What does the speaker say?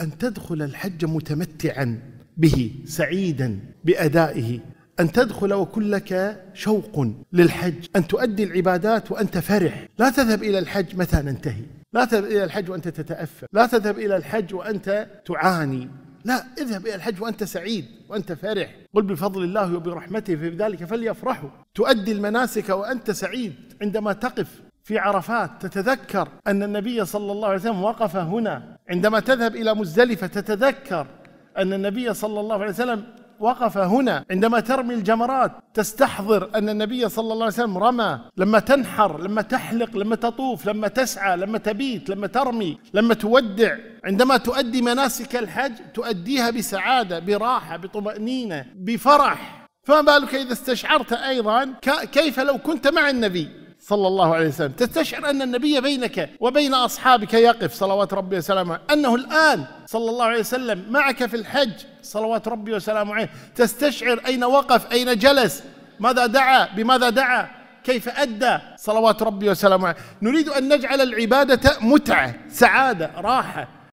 أن تدخل الحج متمتعا به سعيدا بأدائه أن تدخل وكلك شوق للحج أن تؤدي العبادات وأنت فرح لا تذهب إلى الحج متى ننتهي لا تذهب إلى الحج وأنت تتأفف لا تذهب إلى الحج وأنت تعاني لا اذهب إلى الحج وأنت سعيد وأنت فرح قل بفضل الله وبرحمته في ذلك فليفرحوا تؤدي المناسك وأنت سعيد عندما تقف في عرفات تتذكر أن النبي صلى الله عليه وسلم وقف هنا عندما تذهب إلى مزدلفة تتذكر أن النبي صلى الله عليه وسلم وقف هنا عندما ترمي الجمرات تستحضر أن النبي صلى الله عليه وسلم رمى لما تنحر لما تحلق لما تطوف لما تسعى لما تبيت لما ترمي لما تودع عندما تؤدي مناسك الحج تؤديها بسعادة براحة بطمأنينة بفرح فما بالك إذا استشعرت أيضا كيف لو كنت مع النبي صلى الله عليه وسلم تستشعر أن النبي بينك وبين أصحابك يقف صلوات ربي وسلامه أنه الآن صلى الله عليه وسلم معك في الحج صلوات ربي وسلامه عليه تستشعر أين وقف أين جلس ماذا دعا بماذا دعا كيف أدى صلوات ربي وسلامه عليه نريد أن نجعل العبادة متعة سعادة راحة